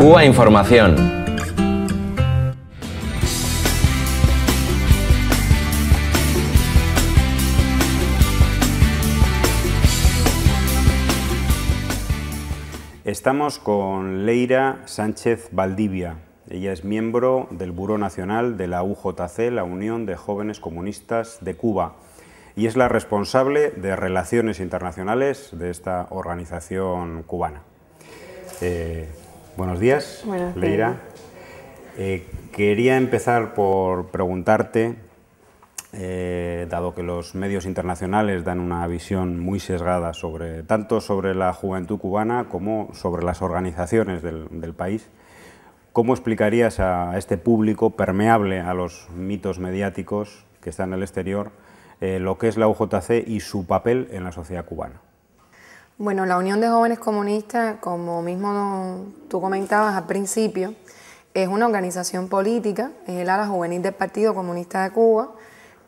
Cuba Información. Estamos con Leira Sánchez Valdivia. Ella es miembro del Buró Nacional de la UJC, la Unión de Jóvenes Comunistas de Cuba y es la responsable de Relaciones Internacionales de esta organización cubana. Eh, Buenos días, Leira. Eh, quería empezar por preguntarte, eh, dado que los medios internacionales dan una visión muy sesgada sobre tanto sobre la juventud cubana como sobre las organizaciones del, país, ¿cómo explicarías a este público permeable a los mitos mediáticos que están en el exterior eh, lo que es la UJC y su papel en la sociedad cubana? Bueno, la Unión de Jóvenes Comunistas, como mismo tú comentabas al principio, es una organización política, es el ala juvenil del Partido Comunista de Cuba,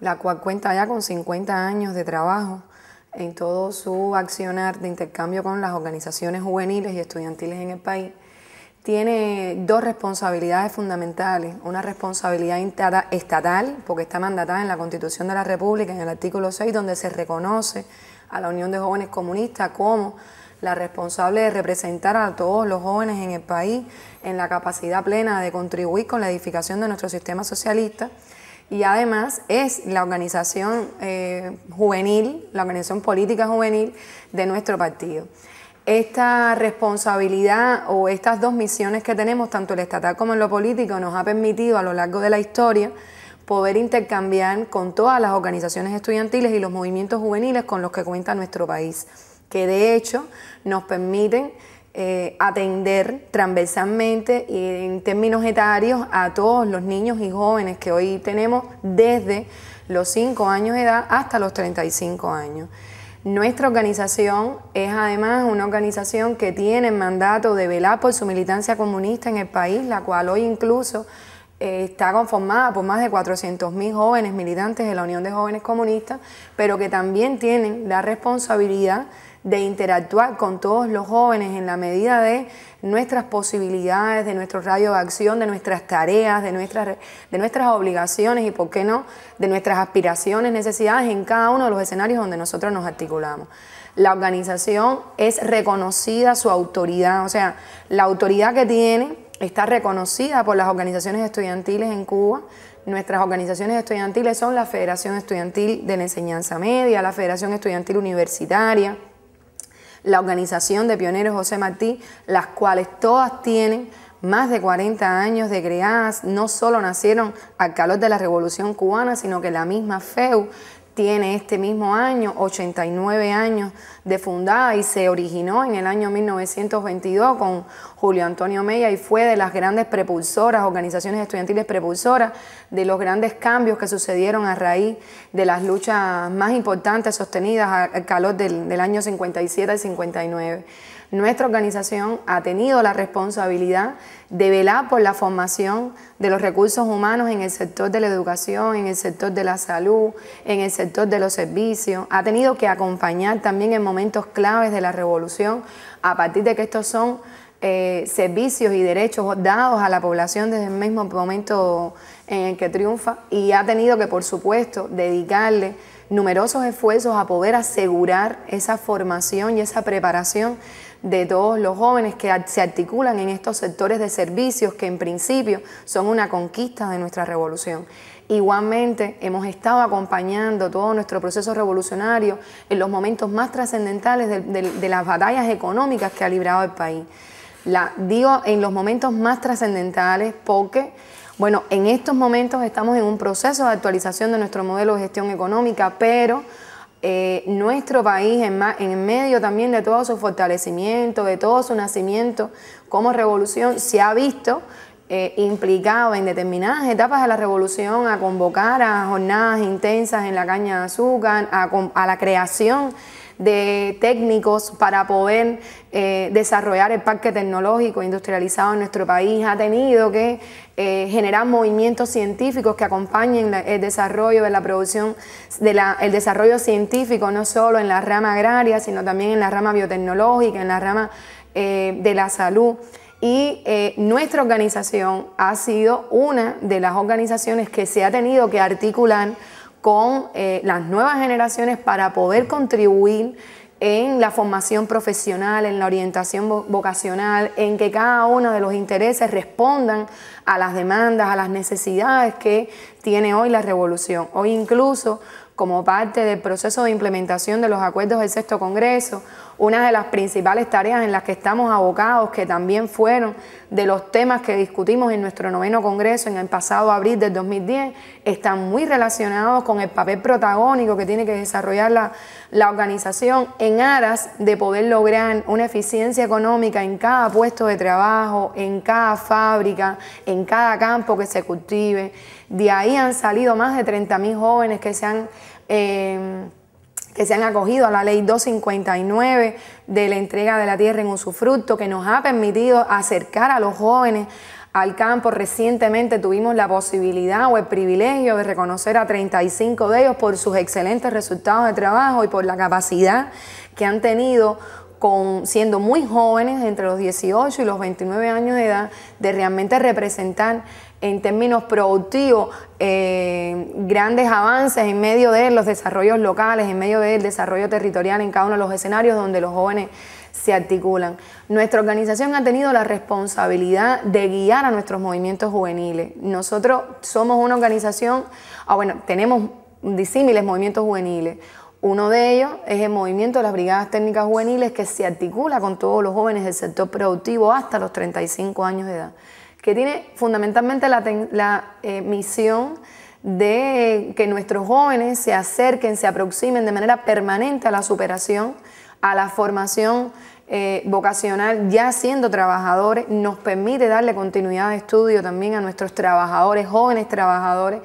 la cual cuenta ya con 50 años de trabajo en todo su accionar de intercambio con las organizaciones juveniles y estudiantiles en el país. Tiene dos responsabilidades fundamentales, una responsabilidad estatal, porque está mandatada en la Constitución de la República, en el artículo 6, donde se reconoce a la Unión de Jóvenes Comunistas como la responsable de representar a todos los jóvenes en el país en la capacidad plena de contribuir con la edificación de nuestro sistema socialista y además es la organización eh, juvenil, la organización política juvenil de nuestro partido. Esta responsabilidad o estas dos misiones que tenemos, tanto el estatal como en lo político, nos ha permitido a lo largo de la historia poder intercambiar con todas las organizaciones estudiantiles y los movimientos juveniles con los que cuenta nuestro país, que de hecho nos permiten eh, atender transversalmente y en términos etarios a todos los niños y jóvenes que hoy tenemos desde los 5 años de edad hasta los 35 años. Nuestra organización es además una organización que tiene el mandato de velar por su militancia comunista en el país, la cual hoy incluso eh, está conformada por más de 400.000 jóvenes militantes de la Unión de Jóvenes Comunistas, pero que también tienen la responsabilidad de interactuar con todos los jóvenes en la medida de nuestras posibilidades, de nuestro radio de acción, de nuestras tareas, de nuestras, de nuestras obligaciones y, por qué no, de nuestras aspiraciones, necesidades en cada uno de los escenarios donde nosotros nos articulamos. La organización es reconocida su autoridad, o sea, la autoridad que tiene está reconocida por las organizaciones estudiantiles en Cuba. Nuestras organizaciones estudiantiles son la Federación Estudiantil de la Enseñanza Media, la Federación Estudiantil Universitaria, la Organización de Pioneros José Martí, las cuales todas tienen más de 40 años de creadas, no solo nacieron al calor de la Revolución Cubana, sino que la misma FEU tiene este mismo año 89 años de fundada y se originó en el año 1922 con Julio Antonio Mella y fue de las grandes prepulsoras, organizaciones estudiantiles prepulsoras de los grandes cambios que sucedieron a raíz de las luchas más importantes sostenidas al calor del, año 57 y 59 nuestra organización ha tenido la responsabilidad de velar por la formación de los recursos humanos en el sector de la educación, en el sector de la salud, en el sector de los servicios. Ha tenido que acompañar también en momentos claves de la revolución, a partir de que estos son eh, servicios y derechos dados a la población desde el mismo momento en el que triunfa y ha tenido que, por supuesto, dedicarle numerosos esfuerzos a poder asegurar esa formación y esa preparación de todos los jóvenes que se articulan en estos sectores de servicios que en principio son una conquista de nuestra revolución. Igualmente, hemos estado acompañando todo nuestro proceso revolucionario en los momentos más trascendentales de, las batallas económicas que ha librado el país. La, digo en los momentos más trascendentales porque, bueno, en estos momentos estamos en un proceso de actualización de nuestro modelo de gestión económica, pero eh, nuestro país en, en medio también de todo su fortalecimiento, de todo su nacimiento como revolución, se ha visto eh, implicado en determinadas etapas de la revolución a convocar a jornadas intensas en la caña de azúcar, a, a la creación de técnicos para poder eh, desarrollar el parque tecnológico industrializado en nuestro país, ha tenido que eh, generar movimientos científicos que acompañen el desarrollo de la producción, el desarrollo científico no solo en la rama agraria, sino también en la rama biotecnológica, en la rama eh, de la salud. Y nuestra organización ha sido una de las organizaciones que se ha tenido que articular con eh, las nuevas generaciones para poder contribuir en la formación profesional, en la orientación vocacional, en que cada uno de los intereses respondan a las demandas, a las necesidades que tiene hoy la revolución. Hoy incluso, como parte del proceso de implementación de los acuerdos del sexto Congreso, una de las principales tareas en las que estamos abocados, que también fueron de los temas que discutimos en nuestro noveno Congreso en el pasado abril del 2010, están muy relacionados con el papel protagónico que tiene que desarrollar la, organización en aras de poder lograr una eficiencia económica en cada puesto de trabajo, en cada fábrica, en cada campo que se cultive. De ahí han salido más de 30.000 jóvenes que se han... Eh, que se han acogido a la ley 259 de la entrega de la tierra en usufructo, que nos ha permitido acercar a los jóvenes al campo. Recientemente tuvimos la posibilidad o el privilegio de reconocer a 35 de ellos por sus excelentes resultados de trabajo y por la capacidad que han tenido con, siendo muy jóvenes, entre los 18 y los 29 años de edad, de realmente representar en términos productivos, eh, grandes avances en medio de los desarrollos locales, en medio del desarrollo territorial en cada uno de los escenarios donde los jóvenes se articulan. Nuestra organización ha tenido la responsabilidad de guiar a nuestros movimientos juveniles. Nosotros somos una organización, ah, bueno, tenemos disímiles movimientos juveniles. Uno de ellos es el movimiento de las Brigadas Técnicas Juveniles que se articula con todos los jóvenes del sector productivo hasta los 35 años de edad que tiene fundamentalmente la, eh, misión de que nuestros jóvenes se acerquen, se aproximen de manera permanente a la superación, a la formación eh, vocacional, ya siendo trabajadores, nos permite darle continuidad de estudio también a nuestros trabajadores, jóvenes trabajadores.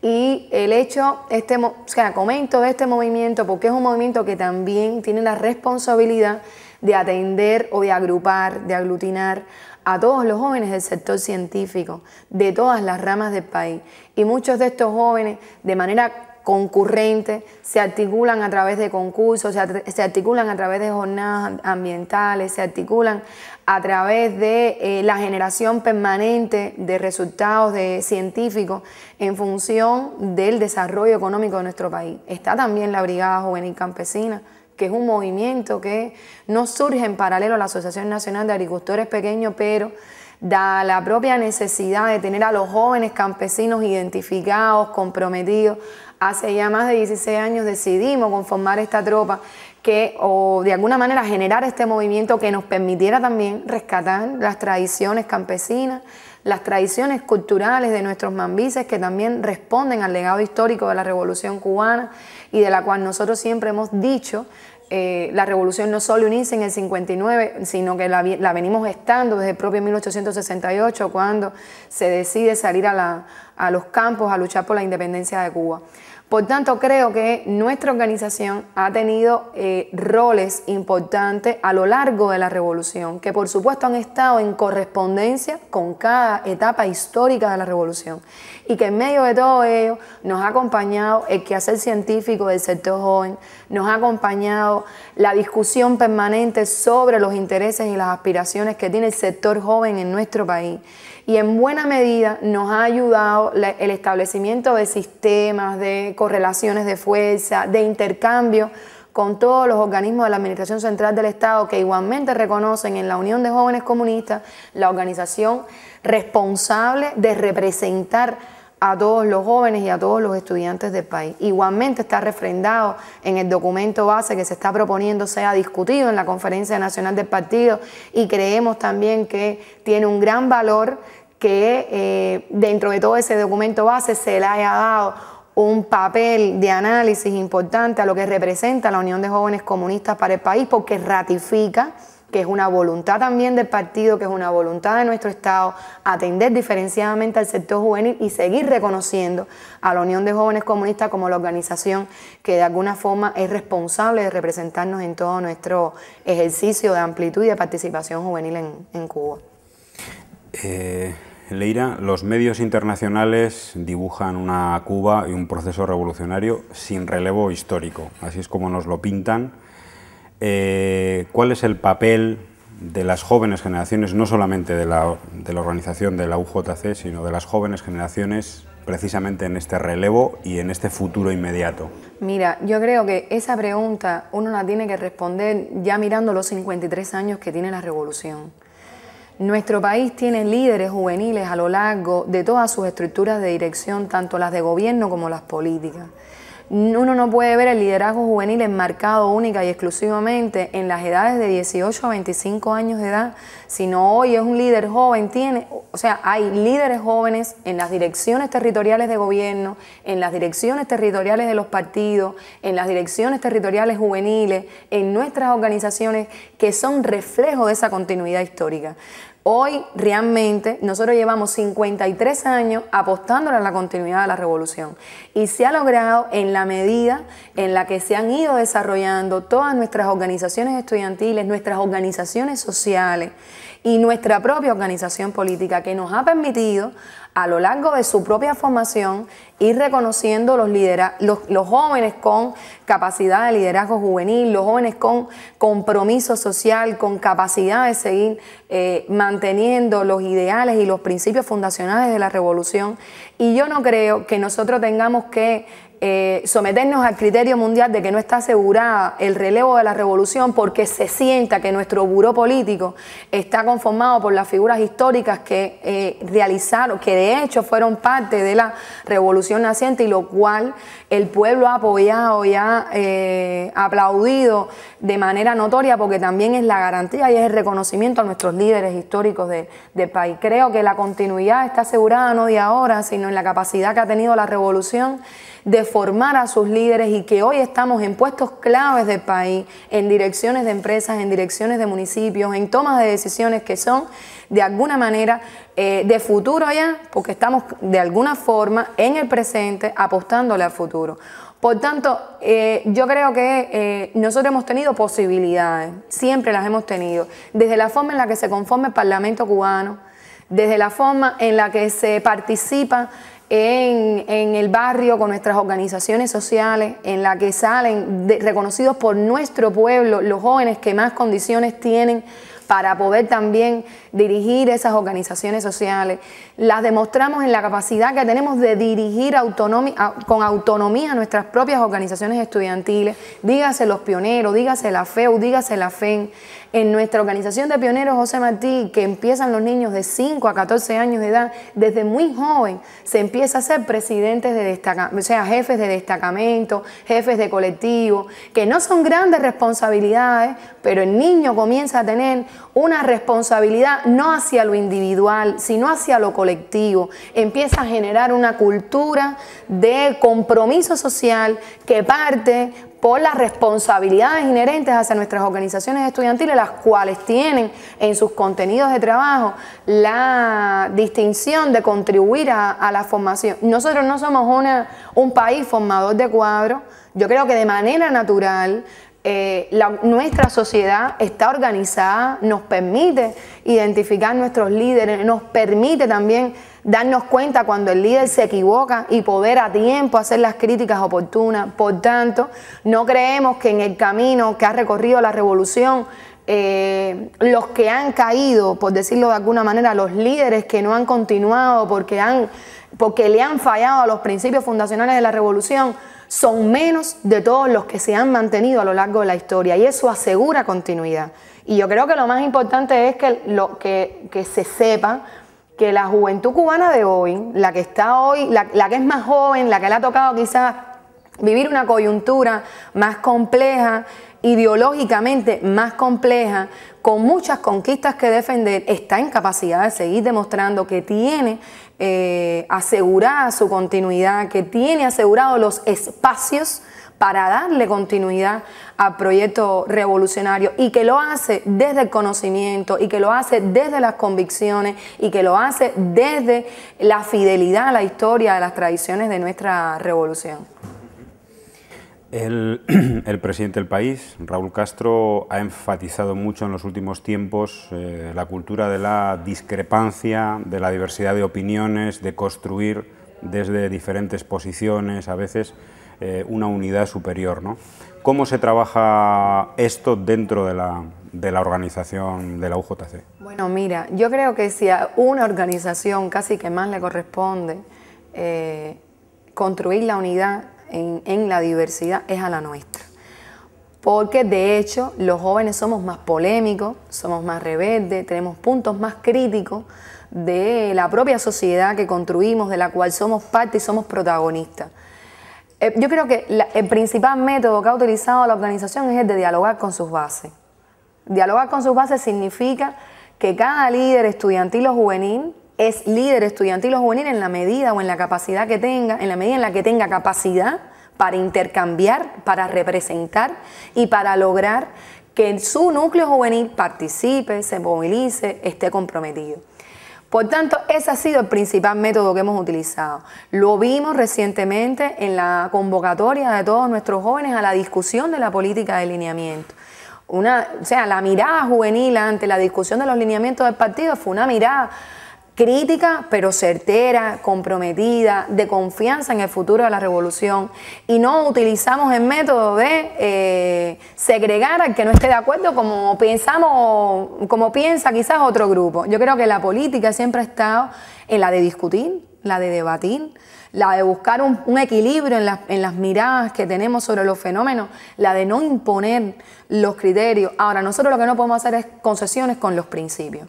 Y el hecho, este, o sea, comento de este movimiento porque es un movimiento que también tiene la responsabilidad de atender o de agrupar, de aglutinar a todos los jóvenes del sector científico, de todas las ramas del país. Y muchos de estos jóvenes, de manera concurrente, se articulan a través de concursos, se, articulan a través de jornadas ambientales, se articulan a través de eh, la generación permanente de resultados científicos en función del desarrollo económico de nuestro país. Está también la Brigada Juvenil Campesina, que es un movimiento que no surge en paralelo a la Asociación Nacional de Agricultores Pequeños, pero da la propia necesidad de tener a los jóvenes campesinos identificados, comprometidos. Hace ya más de 16 años decidimos conformar esta tropa que, o de alguna manera generar este movimiento que nos permitiera también rescatar las tradiciones campesinas, las tradiciones culturales de nuestros mambises que también responden al legado histórico de la Revolución cubana y de la cual nosotros siempre hemos dicho eh, la revolución no solo inicia en el 59, sino que la, venimos estando desde el propio 1868, cuando se decide salir a los campos a luchar por la independencia de Cuba. Por tanto, creo que nuestra organización ha tenido eh, roles importantes a lo largo de la revolución, que por supuesto han estado en correspondencia con cada etapa histórica de la revolución, y que en medio de todo ello nos ha acompañado el quehacer científico del sector joven, nos ha acompañado la discusión permanente sobre los intereses y las aspiraciones que tiene el sector joven en nuestro país y en buena medida nos ha ayudado el establecimiento de sistemas, de correlaciones de fuerza, de intercambio con todos los organismos de la Administración Central del Estado que igualmente reconocen en la Unión de Jóvenes Comunistas la organización responsable de representar a todos los jóvenes y a todos los estudiantes del país. Igualmente está refrendado en el documento base que se está proponiendo sea discutido en la Conferencia Nacional del Partido y creemos también que tiene un gran valor que eh, dentro de todo ese documento base se le haya dado un papel de análisis importante a lo que representa la Unión de Jóvenes Comunistas para el país, porque ratifica que es una voluntad también del partido, que es una voluntad de nuestro Estado, atender diferenciadamente al sector juvenil y seguir reconociendo a la Unión de Jóvenes Comunistas como la organización que de alguna forma es responsable de representarnos en todo nuestro ejercicio de amplitud y de participación juvenil en, en Cuba. Eh, Leira, los medios internacionales dibujan una Cuba y un proceso revolucionario sin relevo histórico, así es como nos lo pintan. Eh, ¿Cuál es el papel de las jóvenes generaciones, no solamente de la, de la organización de la UJC, sino de las jóvenes generaciones precisamente en este relevo y en este futuro inmediato? Mira, yo creo que esa pregunta uno la tiene que responder ya mirando los 53 años que tiene la revolución. Nuestro país tiene líderes juveniles a lo largo de todas sus estructuras de dirección, tanto las de gobierno como las políticas uno no puede ver el liderazgo juvenil enmarcado única y exclusivamente en las edades de 18 a 25 años de edad, sino hoy es un líder joven, tiene, o sea, hay líderes jóvenes en las direcciones territoriales de gobierno, en las direcciones territoriales de los partidos, en las direcciones territoriales juveniles, en nuestras organizaciones que son reflejo de esa continuidad histórica. Hoy realmente nosotros llevamos 53 años apostándole a la continuidad de la revolución y se ha logrado en la medida en la que se han ido desarrollando todas nuestras organizaciones estudiantiles, nuestras organizaciones sociales y nuestra propia organización política que nos ha permitido a lo largo de su propia formación ir reconociendo los, jóvenes con capacidad de liderazgo juvenil, los jóvenes con compromiso social, con capacidad de seguir eh, manteniendo los ideales y los principios fundacionales de la revolución. Y yo no creo que nosotros tengamos que eh, someternos al criterio mundial de que no está asegurada el relevo de la revolución porque se sienta que nuestro buró político está conformado por las figuras históricas que eh, realizaron, que de hecho fueron parte de la revolución naciente y lo cual el pueblo ha apoyado y ha eh, aplaudido de manera notoria porque también es la garantía y es el reconocimiento a nuestros líderes históricos de, del país. Creo que la continuidad está asegurada no de ahora, sino en la capacidad que ha tenido la revolución de formar a sus líderes y que hoy estamos en puestos claves del país, en direcciones de empresas, en direcciones de municipios, en tomas de decisiones que son de alguna manera eh, de futuro ya, porque estamos de alguna forma en el presente apostándole al futuro. Por tanto, eh, yo creo que eh, nosotros hemos tenido posibilidades, siempre las hemos tenido, desde la forma en la que se conforma el Parlamento cubano, desde la forma en la que se participa en, el barrio, con nuestras organizaciones sociales, en la que salen reconocidos por nuestro pueblo los jóvenes que más condiciones tienen para poder también dirigir esas organizaciones sociales, las demostramos en la capacidad que tenemos de dirigir con autonomía nuestras propias organizaciones estudiantiles, dígase los pioneros, dígase la FEU, dígase la FEN. En nuestra organización de pioneros José Martí, que empiezan los niños de 5 a 14 años de edad, desde muy joven se empieza a ser presidentes de destacamento, o sea, jefes de destacamento, jefes de colectivo, que no son grandes responsabilidades, pero el niño comienza a tener una responsabilidad no hacia lo individual, sino hacia lo colectivo. Empieza a generar una cultura de compromiso social que parte por las responsabilidades inherentes hacia nuestras organizaciones estudiantiles, las cuales tienen en sus contenidos de trabajo la distinción de contribuir a, la formación. Nosotros no somos un país formador de cuadros, yo creo que de manera natural eh, nuestra sociedad está organizada, nos permite identificar nuestros líderes, nos permite también darnos cuenta cuando el líder se equivoca y poder a tiempo hacer las críticas oportunas. Por tanto, no creemos que en el camino que ha recorrido la revolución, eh, los que han caído, por decirlo de alguna manera, los líderes que no han continuado porque, porque le han fallado a los principios fundacionales de la revolución, son menos de todos los que se han mantenido a lo largo de la historia y eso asegura continuidad. Y yo creo que lo más importante es que, lo, que, se sepa que la juventud cubana de hoy, la que está hoy, la, la que es más joven, la que le ha tocado quizás vivir una coyuntura más compleja, ideológicamente más compleja, con muchas conquistas que defender, está en capacidad de seguir demostrando que tiene eh, asegurada su continuidad, que tiene asegurado los espacios para darle continuidad al proyecto revolucionario y que lo hace desde el conocimiento y que lo hace desde las convicciones y que lo hace desde la fidelidad a la historia, a las tradiciones de nuestra revolución. El, presidente del país, Raúl Castro, ha enfatizado mucho en los últimos tiempos eh, la cultura de la discrepancia, de la diversidad de opiniones, de construir desde diferentes posiciones, a veces eh, una unidad superior. ¿Cómo se trabaja esto dentro de la, organización de la UJC? Bueno, mira, yo creo que si a una organización casi que más le corresponde eh, construir la unidad en, la diversidad es a la nuestra. Porque de hecho los jóvenes somos más polémicos, somos más rebeldes, tenemos puntos más críticos de la propia sociedad que construimos, de la cual somos parte y somos protagonistas. Eh, yo creo que el principal método que ha utilizado la organización es el de dialogar con sus bases. Dialogar con sus bases significa que cada líder estudiantil o juvenil es líder estudiantil o juvenil en la medida o en la capacidad que tenga, en la medida en la que tenga capacidad para intercambiar, para representar y para lograr que en su núcleo juvenil participe, se movilice, esté comprometido. Por tanto, ese ha sido el principal método que hemos utilizado. Lo vimos recientemente en la convocatoria de todos nuestros jóvenes a la discusión de la política de lineamiento. o sea, la mirada juvenil ante la discusión de los lineamientos del partido fue una mirada crítica pero certera, comprometida, de confianza en el futuro de la revolución y no utilizamos el método de eh, segregar al que no esté de acuerdo como pensamos, como piensa quizás otro grupo. Yo creo que la política siempre ha estado en la de discutir, la de debatir, la de buscar un, equilibrio en las miradas que tenemos sobre los fenómenos, la de no imponer los criterios. Ahora, nosotros lo que no podemos hacer es concesiones con los principios.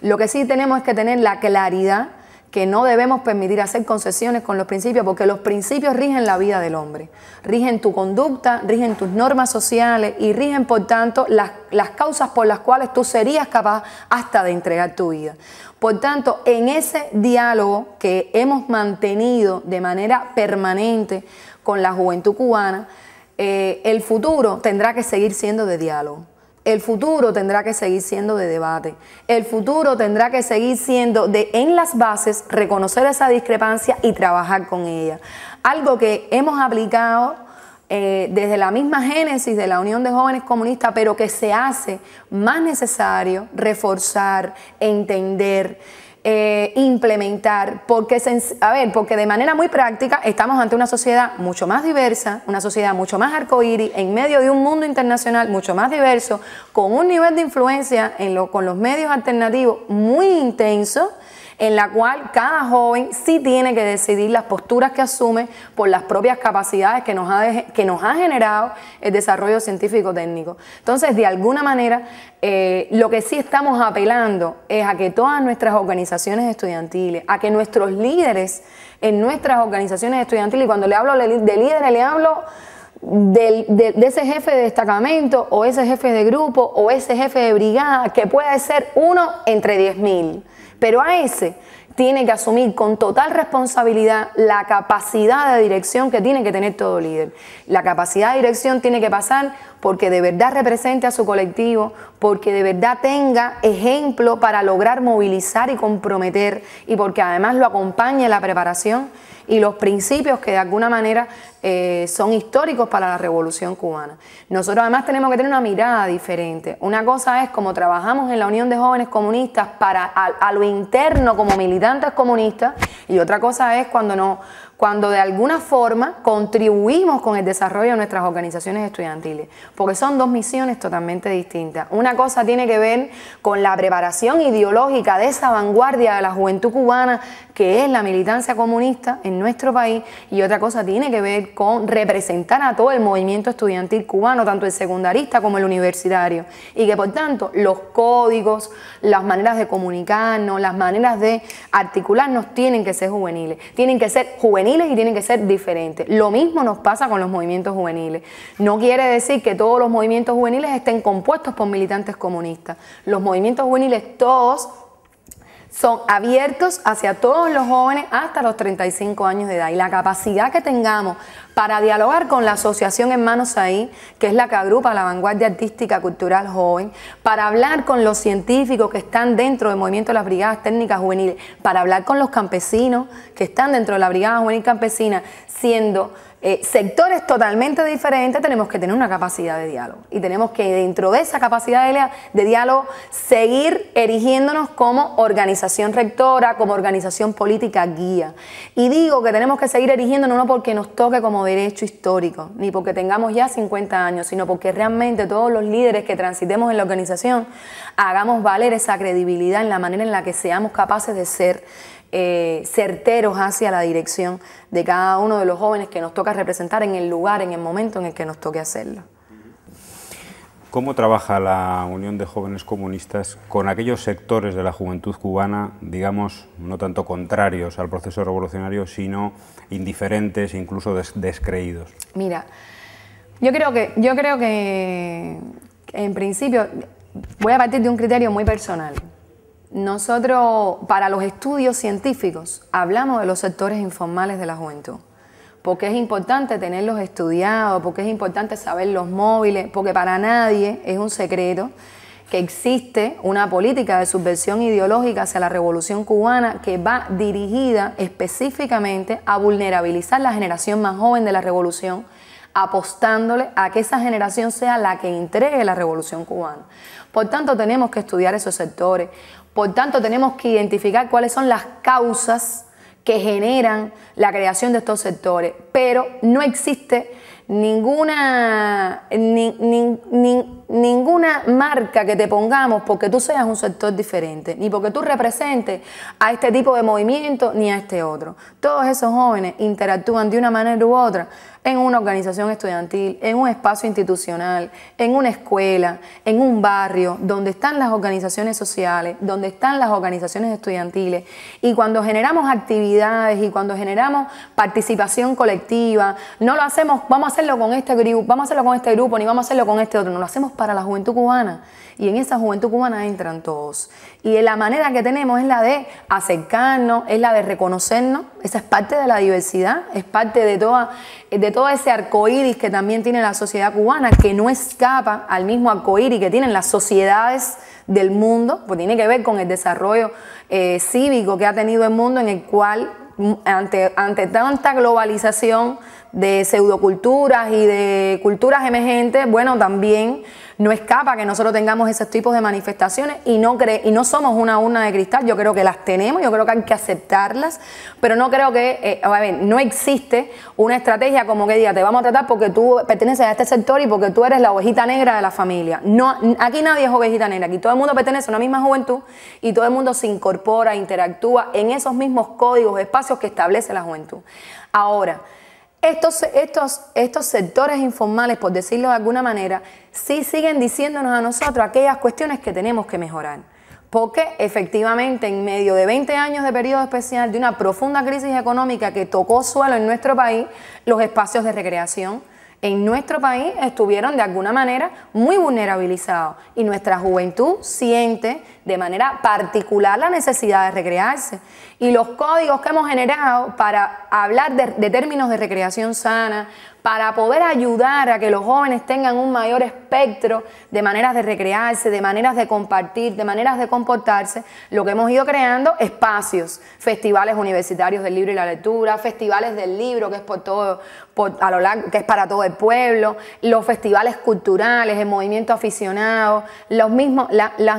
Lo que sí tenemos es que tener la claridad que no debemos permitir hacer concesiones con los principios, porque los principios rigen la vida del hombre, rigen tu conducta, rigen tus normas sociales y rigen, por tanto, las, causas por las cuales tú serías capaz hasta de entregar tu vida. Por tanto, en ese diálogo que hemos mantenido de manera permanente con la juventud cubana, eh, el futuro tendrá que seguir siendo de diálogo. El futuro tendrá que seguir siendo de debate. El futuro tendrá que seguir siendo de en las bases reconocer esa discrepancia y trabajar con ella. Algo que hemos aplicado eh, desde la misma génesis de la Unión de Jóvenes Comunistas, pero que se hace más necesario reforzar, entender. Eh, implementar, porque, a ver, porque de manera muy práctica estamos ante una sociedad mucho más diversa, una sociedad mucho más arcoíris, en medio de un mundo internacional mucho más diverso, con un nivel de influencia en con los medios alternativos muy intenso, en la cual cada joven sí tiene que decidir las posturas que asume por las propias capacidades que nos ha, que nos ha generado el desarrollo científico-técnico. Entonces, de alguna manera, eh, lo que sí estamos apelando es a que todas nuestras organizaciones estudiantiles, a que nuestros líderes en nuestras organizaciones estudiantiles, y cuando le hablo de líderes, le hablo de, ese jefe de destacamento o ese jefe de grupo o ese jefe de brigada, que puede ser uno entre 10.000. mil. Pero a ese tiene que asumir con total responsabilidad la capacidad de dirección que tiene que tener todo líder. La capacidad de dirección tiene que pasar porque de verdad represente a su colectivo, porque de verdad tenga ejemplo para lograr movilizar y comprometer y porque además lo acompañe la preparación y los principios que de alguna manera eh, son históricos para la revolución cubana. Nosotros además tenemos que tener una mirada diferente. Una cosa es como trabajamos en la Unión de Jóvenes Comunistas para a, lo interno como militantes comunistas y otra cosa es cuando no cuando de alguna forma contribuimos con el desarrollo de nuestras organizaciones estudiantiles, porque son dos misiones totalmente distintas. Una cosa tiene que ver con la preparación ideológica de esa vanguardia de la juventud cubana, que es la militancia comunista en nuestro país, y otra cosa tiene que ver con representar a todo el movimiento estudiantil cubano, tanto el secundarista como el universitario, y que por tanto los códigos, las maneras de comunicarnos, las maneras de articularnos tienen que ser juveniles, tienen que ser juveniles y tienen que ser diferentes. Lo mismo nos pasa con los movimientos juveniles. No quiere decir que todos los movimientos juveniles estén compuestos por militantes comunistas. Los movimientos juveniles todos son abiertos hacia todos los jóvenes hasta los 35 años de edad. Y la capacidad que tengamos para dialogar con la Asociación Hermanos Ahí, que es la que agrupa la vanguardia artística cultural joven, para hablar con los científicos que están dentro del movimiento de las Brigadas Técnicas Juveniles, para hablar con los campesinos que están dentro de la Brigada Juvenil Campesina, siendo eh, sectores totalmente diferentes, tenemos que tener una capacidad de diálogo. Y tenemos que dentro de esa capacidad de, diálogo seguir erigiéndonos como organización rectora, como organización política guía. Y digo que tenemos que seguir erigiéndonos no porque nos toque como derecho histórico, ni porque tengamos ya 50 años, sino porque realmente todos los líderes que transitemos en la organización hagamos valer esa credibilidad en la manera en la que seamos capaces de ser eh, certeros hacia la dirección de cada uno de los jóvenes que nos toca representar en el lugar, en el momento en el que nos toque hacerlo. ¿Cómo trabaja la Unión de Jóvenes Comunistas con aquellos sectores de la juventud cubana, digamos, no tanto contrarios al proceso revolucionario, sino indiferentes, incluso descreídos? Mira, yo creo que, yo creo que en principio voy a partir de un criterio muy personal. Nosotros, para los estudios científicos, hablamos de los sectores informales de la juventud, porque es importante tenerlos estudiados, porque es importante saber los móviles, porque para nadie es un secreto que existe una política de subversión ideológica hacia la revolución cubana que va dirigida específicamente a vulnerabilizar la generación más joven de la revolución, apostándole a que esa generación sea la que entregue la revolución cubana. Por tanto, tenemos que estudiar esos sectores, por tanto, tenemos que identificar cuáles son las causas que generan la creación de estos sectores, pero no existe ninguna, ninguna marca que te pongamos porque tú seas un sector diferente, ni porque tú representes a este tipo de movimiento ni a este otro. Todos esos jóvenes interactúan de una manera u otra en una organización estudiantil, en un espacio institucional, en una escuela, en un barrio, donde están las organizaciones sociales, donde están las organizaciones estudiantiles. Y cuando generamos actividades y cuando generamos participación colectiva, no lo hacemos, vamos a hacerlo con este grupo, vamos a hacerlo con este grupo, ni vamos a hacerlo con este otro, no lo hacemos para la juventud cubana. Y en esa juventud cubana entran todos. Y la manera que tenemos es la de acercarnos, es la de reconocernos. Esa es parte de la diversidad, es parte de, toda, de todo ese arcoíris que también tiene la sociedad cubana, que no escapa al mismo arcoíris que tienen las sociedades del mundo, pues tiene que ver con el desarrollo eh, cívico que ha tenido el mundo en el cual mm, ante, ante tanta globalización, de pseudoculturas y de culturas emergentes, bueno, también no escapa que nosotros tengamos esos tipos de manifestaciones y no, y no somos una urna de cristal, yo creo que las tenemos, yo creo que hay que aceptarlas, pero no creo que, eh, a ver, no existe una estrategia como que diga, te vamos a tratar porque tú perteneces a este sector y porque tú eres la ovejita negra de la familia. No, aquí nadie es ovejita negra, aquí todo el mundo pertenece a una misma juventud y todo el mundo se incorpora, interactúa en esos mismos códigos, espacios que establece la juventud. Ahora, estos, estos, estos sectores informales, por decirlo de alguna manera, sí siguen diciéndonos a nosotros aquellas cuestiones que tenemos que mejorar. Porque efectivamente en medio de 20 años de periodo especial, de una profunda crisis económica que tocó suelo en nuestro país, los espacios de recreación en nuestro país estuvieron de alguna manera muy vulnerabilizados y nuestra juventud siente de manera particular la necesidad de recrearse y los códigos que hemos generado para hablar de, términos de recreación sana, para poder ayudar a que los jóvenes tengan un mayor espectro de maneras de recrearse, de maneras de compartir, de maneras de comportarse, lo que hemos ido creando, espacios, festivales universitarios del libro y la lectura, festivales del libro que es por todo, que es para todo el pueblo, los festivales culturales, el movimiento aficionado, las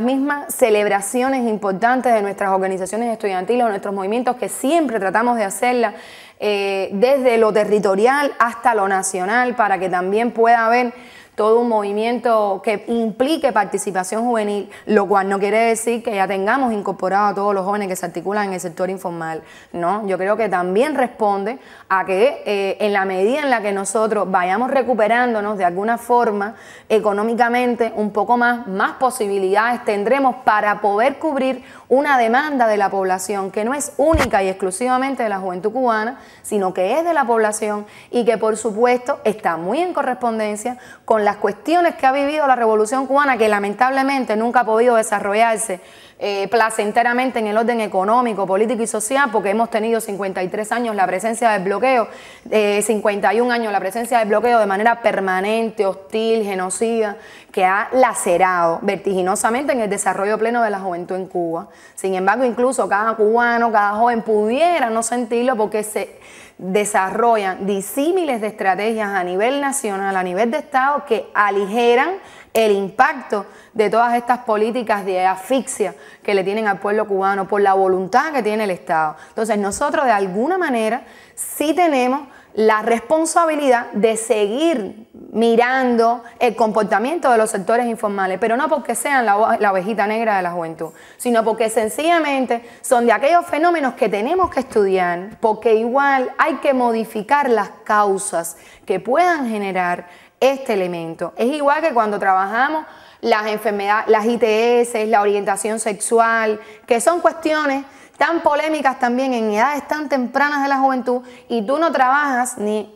mismas celebraciones importantes de nuestras organizaciones estudiantiles, nuestros movimientos, que siempre tratamos de hacerla eh, desde lo territorial hasta lo nacional, para que también pueda haber todo un movimiento que implique participación juvenil, lo cual no quiere decir que ya tengamos incorporado a todos los jóvenes que se articulan en el sector informal. No, yo creo que también responde a que eh, en la medida en la que nosotros vayamos recuperándonos de alguna forma económicamente un poco más, más posibilidades tendremos para poder cubrir una demanda de la población que no es única y exclusivamente de la juventud cubana, sino que es de la población y que por supuesto está muy en correspondencia con las cuestiones que ha vivido la revolución cubana, que lamentablemente nunca ha podido desarrollarse eh, placenteramente en el orden económico, político y social, porque hemos tenido 53 años la presencia del bloqueo, 51 eh, años la presencia del bloqueo de manera permanente, hostil, genocida, que ha lacerado vertiginosamente en el desarrollo pleno de la juventud en Cuba. Sin embargo, incluso cada cubano, cada joven pudiera no sentirlo porque se desarrollan disímiles de estrategias a nivel nacional, a nivel de Estado, que aligeran el impacto de todas estas políticas de asfixia que le tienen al pueblo cubano por la voluntad que tiene el Estado. Entonces nosotros de alguna manera sí tenemos la responsabilidad de seguir mirando el comportamiento de los sectores informales, pero no porque sean la, ovejita negra de la juventud, sino porque sencillamente son de aquellos fenómenos que tenemos que estudiar, porque igual hay que modificar las causas que puedan generar este elemento. Es igual que cuando trabajamos las enfermedades, las ITS, la orientación sexual, que son cuestiones tan polémicas también en edades tan tempranas de la juventud y tú no trabajas ni,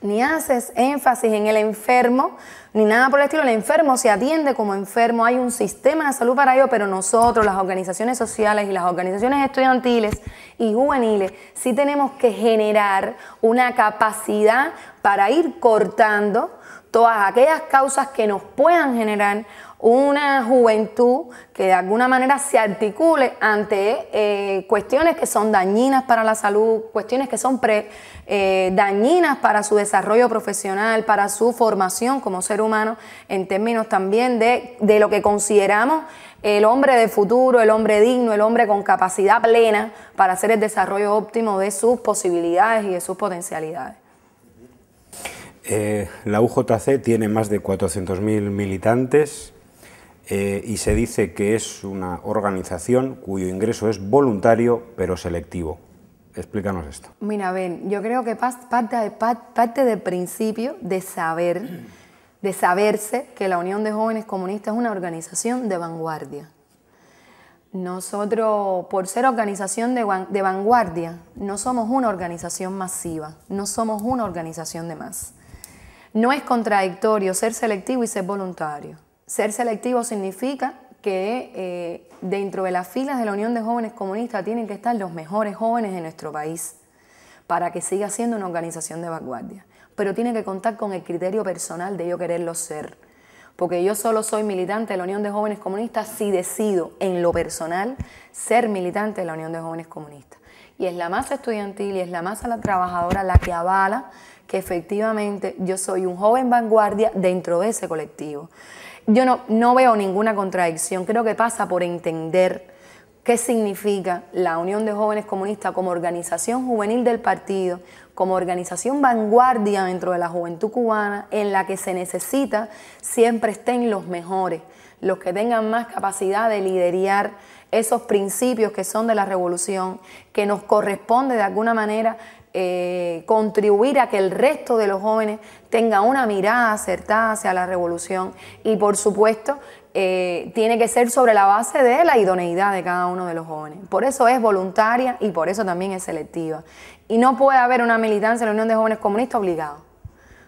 ni haces énfasis en el enfermo, ni nada por el estilo, el enfermo se atiende como enfermo, hay un sistema de salud para ello, pero nosotros, las organizaciones sociales y las organizaciones estudiantiles y juveniles, sí tenemos que generar una capacidad para ir cortando todas aquellas causas que nos puedan generar una juventud que de alguna manera se articule ante eh, cuestiones que son dañinas para la salud, cuestiones que son eh, dañinas para su desarrollo profesional, para su formación como ser humano, en términos también de, lo que consideramos el hombre de futuro, el hombre digno, el hombre con capacidad plena para hacer el desarrollo óptimo de sus posibilidades y de sus potencialidades. Eh, la UJC tiene más de 400.000 militantes, eh, y se dice que es una organización cuyo ingreso es voluntario pero selectivo. Explícanos esto. Mira, yo creo que parte, del principio de saber, de saberse que la Unión de Jóvenes Comunistas es una organización de vanguardia. Nosotros, por ser organización de vanguardia, no somos una organización masiva, no somos una organización de más. No es contradictorio ser selectivo y ser voluntario. Ser selectivo significa que eh, dentro de las filas de la Unión de Jóvenes Comunistas tienen que estar los mejores jóvenes de nuestro país para que siga siendo una organización de vanguardia. Pero tiene que contar con el criterio personal de yo quererlo ser. Porque yo solo soy militante de la Unión de Jóvenes Comunistas si decido en lo personal ser militante de la Unión de Jóvenes Comunistas. Y es la masa estudiantil y es la masa la trabajadora la que avala que efectivamente yo soy un joven vanguardia dentro de ese colectivo yo no, veo ninguna contradicción. Creo que pasa por entender qué significa la Unión de Jóvenes Comunistas como organización juvenil del partido, como organización vanguardia dentro de la juventud cubana, en la que se necesita siempre estén los mejores, los que tengan más capacidad de liderar esos principios que son de la revolución, que nos corresponde de alguna manera eh, contribuir a que el resto de los jóvenes tenga una mirada acertada hacia la revolución y por supuesto eh, tiene que ser sobre la base de la idoneidad de cada uno de los jóvenes. Por eso es voluntaria y por eso también es selectiva. Y no puede haber una militancia en la Unión de Jóvenes Comunistas obligada.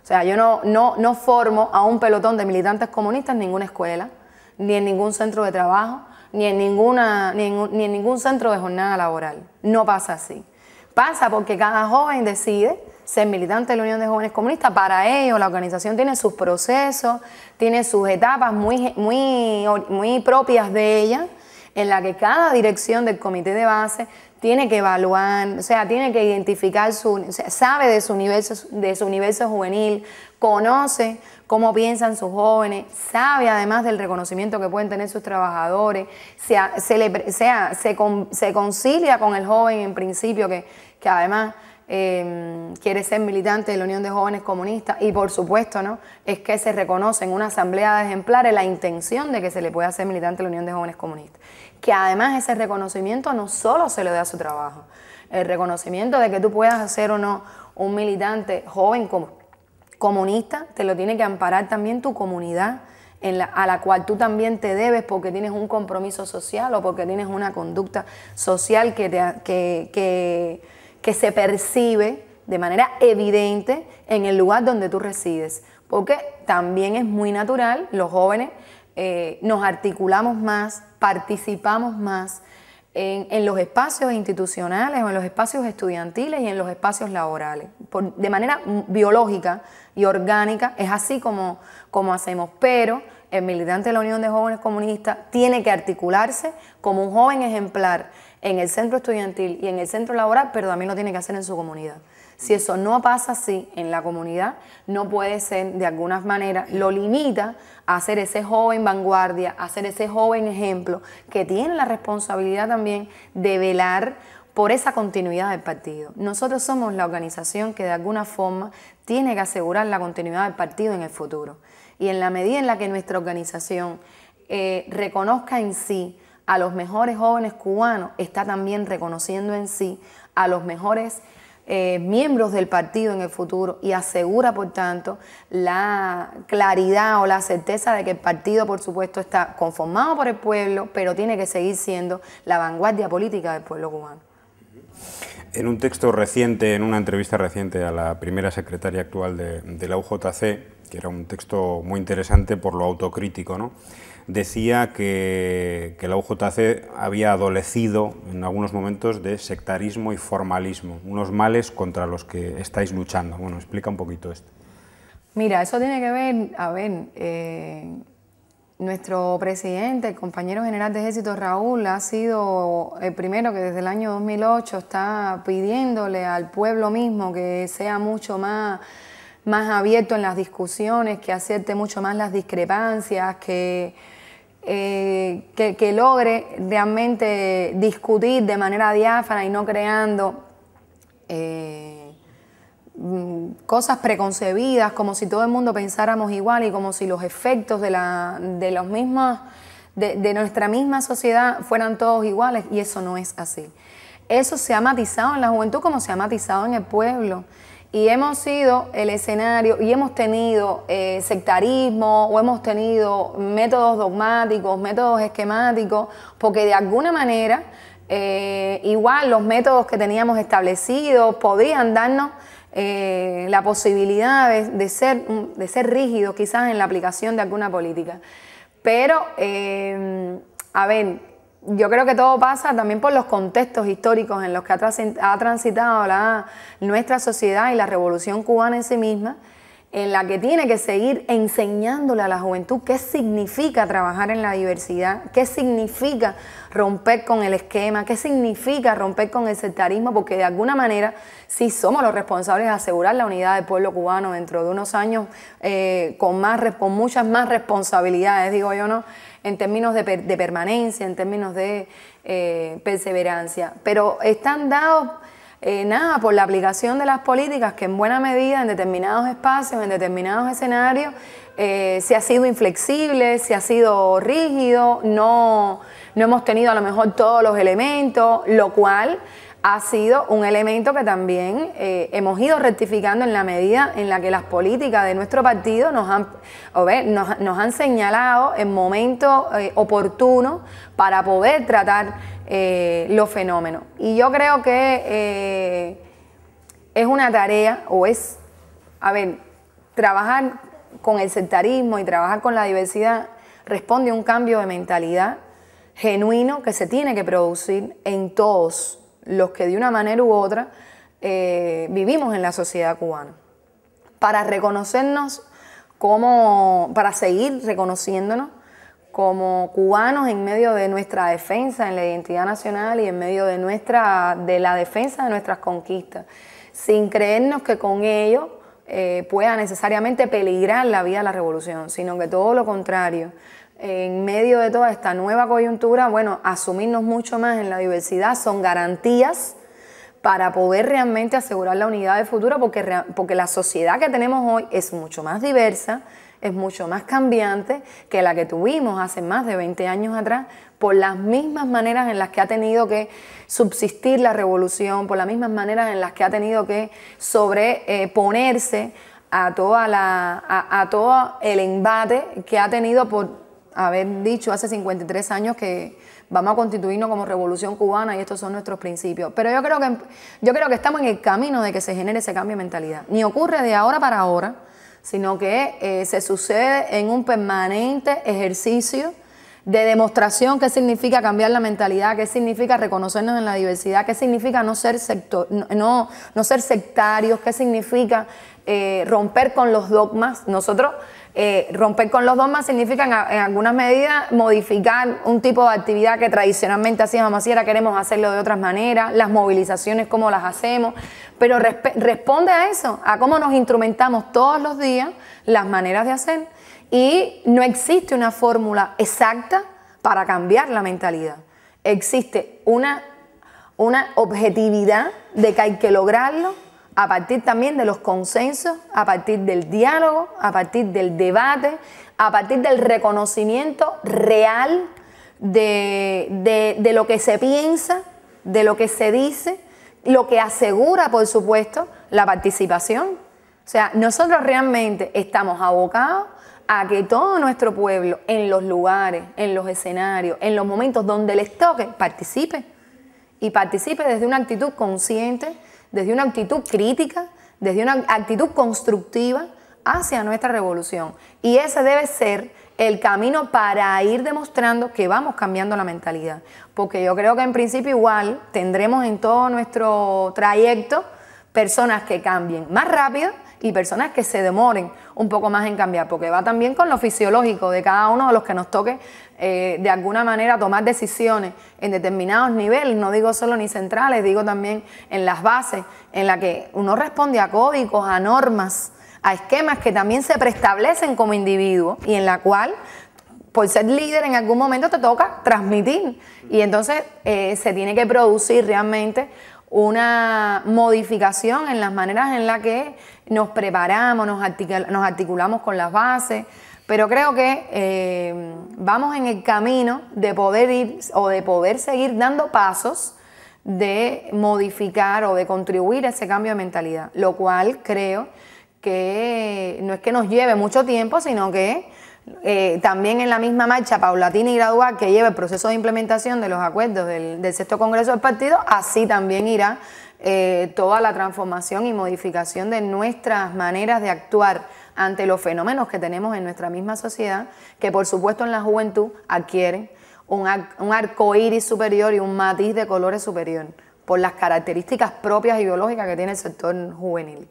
O sea, yo no, formo a un pelotón de militantes comunistas en ninguna escuela, ni en ningún centro de trabajo, ni en, ninguna, ni en ningún centro de jornada laboral. No pasa así. Pasa porque cada joven decide ser militante de la Unión de Jóvenes Comunistas. Para ello, la organización tiene sus procesos, tiene sus etapas muy, muy, muy propias de ella, en la que cada dirección del comité de base tiene que evaluar, o sea, tiene que identificar su, sabe de su universo, de su universo juvenil, conoce cómo piensan sus jóvenes, sabe además del reconocimiento que pueden tener sus trabajadores, sea, se, le, sea, se, se, concilia con el joven en principio que que además em, quiere ser militante de la Unión de Jóvenes Comunistas y por supuesto, ¿no? Es que se reconoce en una asamblea de ejemplares la intención de que se le pueda ser militante de la Unión de Jóvenes Comunistas. Que además ese reconocimiento no solo se le da a su trabajo, el reconocimiento de que tú puedas ser o no un militante joven comunista, te lo tiene que amparar también tu comunidad. a la cual tú también te debes porque tienes un compromiso social o porque tienes una conducta social que, te, que que se percibe de manera evidente en el lugar donde tú resides, porque también es muy natural, los jóvenes eh, nos articulamos más, participamos más en, los espacios institucionales o en los espacios estudiantiles y en los espacios laborales. de manera biológica y orgánica es así como, como hacemos, pero el militante de la Unión de Jóvenes Comunistas tiene que articularse como un joven ejemplar en el centro estudiantil y en el centro laboral, pero también lo tiene que hacer en su comunidad. Si eso no pasa así en la comunidad, no puede ser de alguna manera, lo limita a ser ese joven vanguardia, a ser ese joven ejemplo que tiene la responsabilidad también de velar por esa continuidad del partido. Nosotros somos la organización que de alguna forma tiene que asegurar la continuidad del partido en el futuro. Y en la medida en la que nuestra organización eh, reconozca en sí a los mejores jóvenes cubanos, está también reconociendo en sí a los mejores eh, miembros del partido en el futuro y asegura, por tanto, la claridad o la certeza de que el partido, por supuesto, está conformado por el pueblo, pero tiene que seguir siendo la vanguardia política del pueblo cubano. En un texto reciente, en una entrevista reciente a la primera secretaria actual de, de la UJC, que era un texto muy interesante por lo autocrítico, ¿no? decía que, la UJC había adolecido en algunos momentos de sectarismo y formalismo, unos males contra los que estáis luchando. Bueno, explica un poquito esto. Mira, eso tiene que ver, a ver, eh, nuestro presidente, el compañero general de ejército Raúl, ha sido el primero que desde el año 2008 está pidiéndole al pueblo mismo que sea mucho más más abierto en las discusiones, que acepte mucho más las discrepancias, que, eh, que, logre realmente discutir de manera diáfana y no creando eh, mm, cosas preconcebidas, como si todo el mundo pensáramos igual y como si los efectos de, la, de los mismos, de nuestra misma sociedad fueran todos iguales, y eso no es así. Eso se ha matizado en la juventud como se ha matizado en el pueblo y hemos sido el escenario y hemos tenido eh, sectarismo o hemos tenido métodos dogmáticos, métodos esquemáticos, porque de alguna manera eh, igual los métodos que teníamos establecidos podían darnos eh, la posibilidad de, ser, mm, de ser rígidos quizás en la aplicación de alguna política. Pero, a ver, yo creo que todo pasa también por los contextos históricos en los que ha transitado la, nuestra sociedad y la revolución cubana en sí misma, en la que tiene que seguir enseñándole a la juventud qué significa trabajar en la diversidad, qué significa romper con el esquema, qué significa romper con el sectarismo, porque de alguna manera sí somos los responsables de asegurar la unidad del pueblo cubano dentro de unos años eh, con, más, con muchas más responsabilidades, digo yo, ¿no? en términos de, permanencia, en términos de eh, perseverancia. Pero están dados, eh, nada, por la aplicación de las políticas que en buena medida en determinados espacios, en determinados escenarios, eh, se ha sido inflexible, se ha sido rígido, no, no hemos tenido a lo mejor todos los elementos, lo cual ha sido un elemento que también eh, hemos ido rectificando en la medida en la que las políticas de nuestro partido nos han, nos, han señalado en momento eh, oportuno para poder tratar eh, los fenómenos. Y yo creo que es una tarea, o es, a ver, trabajar con el sectarismo y trabajar con la diversidad responde a un cambio de mentalidad genuino que se tiene que producir en todos los que de una manera u otra eh, vivimos en la sociedad cubana, para reconocernos como, para seguir reconociéndonos como cubanos en medio de nuestra defensa en la identidad nacional y en medio de nuestra de la defensa de nuestras conquistas, sin creernos que con ello eh, pueda necesariamente peligrar la vida de la revolución, sino que todo lo contrario, en medio de toda esta nueva coyuntura, bueno, asumirnos mucho más en la diversidad son garantías para poder realmente asegurar la unidad de futuro, porque, porque la sociedad que tenemos hoy es mucho más diversa, es mucho más cambiante que la que tuvimos hace más de 20 años atrás, por las mismas maneras en las que ha tenido que subsistir la revolución, por las mismas maneras en las que ha tenido que sobreponerse a, toda la, a todo el embate que ha tenido por haber dicho hace 53 años que vamos a constituirnos como revolución cubana y estos son nuestros principios. Pero yo creo que, yo creo que estamos en el camino de que se genere ese cambio de mentalidad. Ni ocurre de ahora para ahora, sino que eh, se sucede en un permanente ejercicio de demostración qué significa cambiar la mentalidad, qué significa reconocernos en la diversidad, qué significa no ser, sector, no, no ser sectarios, qué significa eh, romper con los dogmas. Nosotros eh, romper con los dogmas significa en, en algunas medidas modificar un tipo de actividad que tradicionalmente hacíamos así, ahora queremos hacerlo de otras maneras, las movilizaciones, cómo las hacemos, pero responde a eso, a cómo nos instrumentamos todos los días las maneras de hacer y no existe una fórmula exacta para cambiar la mentalidad. Existe una objetividad de que hay que lograrlo a partir también de los consensos, a partir del diálogo, a partir del debate, a partir del reconocimiento real de, lo que se piensa, de lo que se dice, lo que asegura, por supuesto, la participación. O sea, nosotros realmente estamos abocados a que todo nuestro pueblo, en los lugares, en los escenarios, en los momentos donde les toque, participe. Y participe desde una actitud consciente, desde una actitud crítica, desde una actitud constructiva hacia nuestra revolución. Y ese debe ser el camino para ir demostrando que vamos cambiando la mentalidad. Porque yo creo que en principio igual tendremos en todo nuestro trayecto personas que cambien más rápido y personas que se demoren un poco más en cambiar, porque va también con lo fisiológico de cada uno de los que nos toque eh, de alguna manera tomar decisiones en determinados niveles, no digo solo ni centrales, digo también en las bases, en las que uno responde a códigos, a normas, a esquemas que también se preestablecen como individuo y en la cual por ser líder en algún momento te toca transmitir y entonces eh, se tiene que producir realmente una modificación en las maneras en las que nos preparamos, nos articulamos con las bases, pero creo que eh, vamos en el camino de poder ir o de poder seguir dando pasos de modificar o de contribuir a ese cambio de mentalidad, lo cual creo que no es que nos lleve mucho tiempo, sino que eh, también en la misma marcha paulatina y gradual que lleva el proceso de implementación de los acuerdos del, sexto Congreso del Partido, así también irá eh, toda la transformación y modificación de nuestras maneras de actuar ante los fenómenos que tenemos en nuestra misma sociedad, que por supuesto en la juventud adquieren un, un arco iris superior y un matiz de colores superior por las características propias y biológicas que tiene el sector juvenil.